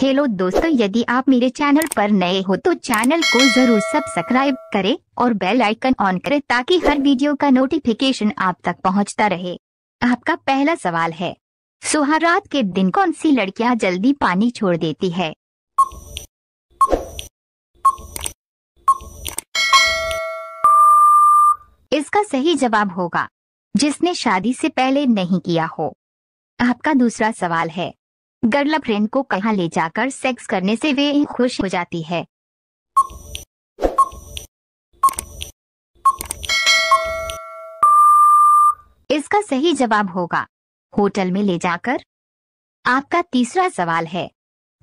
hello दोस्तों यदि आप मेरे चैनल पर नए हो तो चैनल को जरूर सब्सक्राइब करें और बेल आइकन ऑन करें ताकि हर वीडियो का नोटिफिकेशन आप तक पहुंचता रहे आपका पहला सवाल है सुहारात के दिन कौन सी लड़कियां जल्दी पानी छोड़ देती है इसका सही जवाब होगा जिसने शादी से पहले नहीं किया हो आपका दूसरा सवाल है गर्ल फ्रेंड को कहा ले जाकर सेक्स करने से वे खुश हो जाती है इसका सही जवाब होगा होटल में ले जाकर आपका तीसरा सवाल है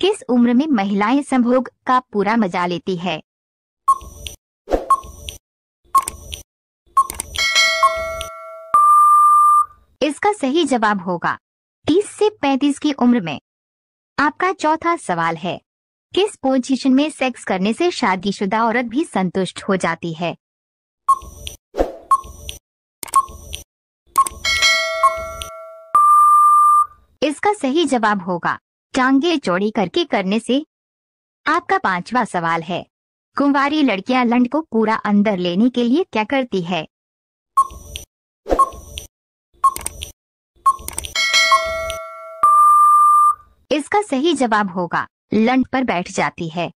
किस उम्र में महिलाएं संभोग का पूरा मजा लेती है इसका सही जवाब होगा तीस से पैंतीस की उम्र में आपका चौथा सवाल है किस पोजीशन में सेक्स करने से शादीशुदा औरत भी संतुष्ट हो जाती है इसका सही जवाब होगा टांगे चौड़ी करके करने से आपका पांचवा सवाल है कुंवारी लड़कियां लंड को पूरा अंदर लेने के लिए क्या करती है इसका सही जवाब होगा लंड पर बैठ जाती है